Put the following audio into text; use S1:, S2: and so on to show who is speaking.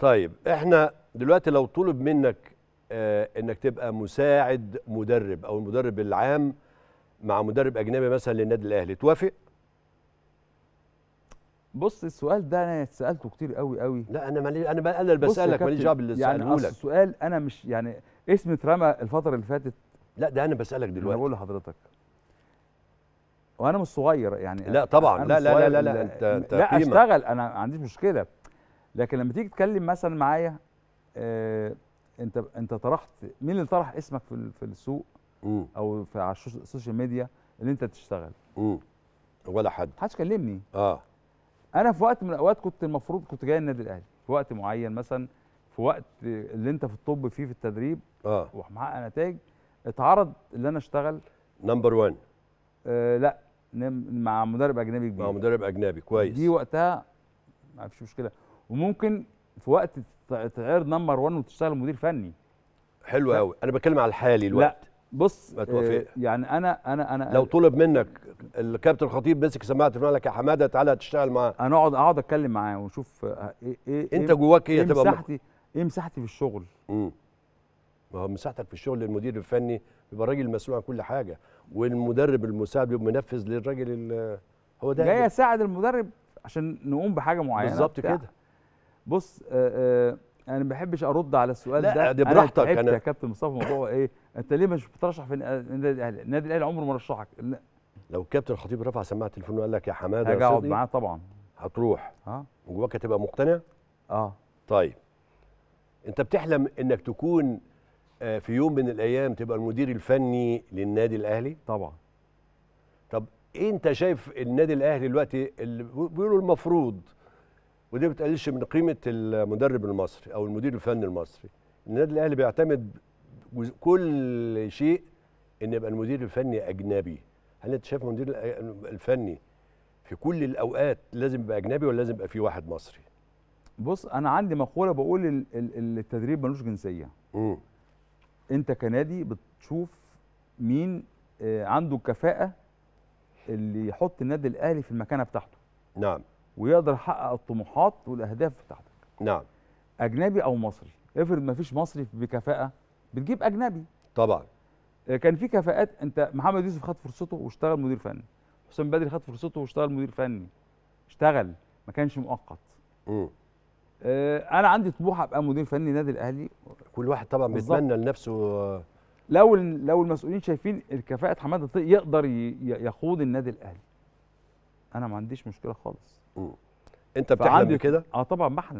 S1: طيب احنا دلوقتي لو طلب منك آه انك تبقى مساعد مدرب او المدرب العام مع مدرب اجنبي مثلا للنادي الاهلي توافق
S2: بص السؤال ده انا اتسالته كتير قوي قوي لا انا مالي انا انا اللي بسالك ماليش دعوه باللي يعني سالهولك يعني السؤال انا مش يعني اسم اترمى الفتره اللي فاتت لا ده انا بسالك دلوقتي انا بقول لحضرتك وانا مش صغير يعني لا طبعا لا لا, لا لا لا لا انت لا, لا, لا, لا, لا, لا, لا اشتغل انا ما عنديش مشكله لكن لما تيجي تتكلم مثلا معايا آه انت انت طرحت مين اللي طرح اسمك في في السوق او في على السوشيال ميديا اللي انت تشتغل مم. ولا حد حدش كلمني اه انا في وقت من الاوقات كنت المفروض كنت جاي النادي الاهلي في وقت معين مثلا في وقت اللي انت في الطب فيه في التدريب اه ومحقق نتائج اتعرض ان انا اشتغل نمبر 1 آه لا مع مدرب اجنبي كبير مع مدرب اجنبي كويس دي وقتها ما فيش مشكله وممكن في وقت تعرض نمبر 1 وتشتغل مدير فني حلو قوي انا بتكلم على الحالي الوقت
S1: لا بص آه يعني انا انا انا لو طلب منك الكابتن الخطيب مسك سماعه تقول لك يا حماده تعالى تشتغل معاه انا اقعد اقعد اتكلم معاه ونشوف آه، إيه،, ايه ايه انت جواك ايه, إيه تبقى مساحتي ايه مساحتي في الشغل امم ما هو مساحتك في الشغل للمدير الفني بيبقى الراجل المسؤول عن كل حاجه والمدرب المساعد بيبقى منفذ للراجل
S2: هو ده جاي اساعد المدرب عشان نقوم بحاجه معينه بالظبط كده بص آآ آه، آآ آه، انا ما بحبش ارد على السؤال لا ده لا دي براحتك انا, أنا. يا كابتن مصطفى موضوع ايه انت ليه مش بترشح في النادي الاهلي النادي الاهلي عمره ما رشحك لو الكابتن الخطيب رفع سماعه التليفون وقال
S1: لك يا حماده هاجي اقعد معاه طبعا هتروح اه جواك هتبقى مقتنع اه طيب انت بتحلم انك تكون آه، في يوم من الايام تبقى المدير الفني للنادي الاهلي طبعا طب إيه انت شايف النادي الاهلي دلوقتي اللي بيقولوا المفروض ودي بتقللش من قيمه المدرب المصري او المدير الفني المصري النادي الاهلي بيعتمد كل شيء ان يبقى المدير الفني اجنبي هل انت شايف المدير الفني في كل الاوقات لازم يبقى اجنبي ولا لازم يبقى في واحد مصري
S2: بص انا عندي مقوله بقول التدريب ملوش جنسيه مم. انت كنادي بتشوف مين آه، عنده الكفاءه اللي يحط النادي الاهلي في المكانه بتاعته نعم ويقدر يحقق الطموحات والاهداف بتاعتك نعم اجنبي او مصري افرض ما فيش مصري بكفاءه بتجيب اجنبي طبعا آه، كان في كفاءات انت محمد يوسف خد فرصته واشتغل مدير فني حسام بدري خد فرصته واشتغل مدير فني اشتغل ما كانش مؤقت امم انا عندي طموح ابقى مدير فني نادي الاهلي كل واحد طبعا بيتمنى لنفسه آه. لو لو المسؤولين شايفين الكفاءه حماده طيب، يقدر يقود النادي الاهلي انا ما عنديش مشكله خالص
S1: م. انت بتحلم بكده
S2: اه طبعا بحلم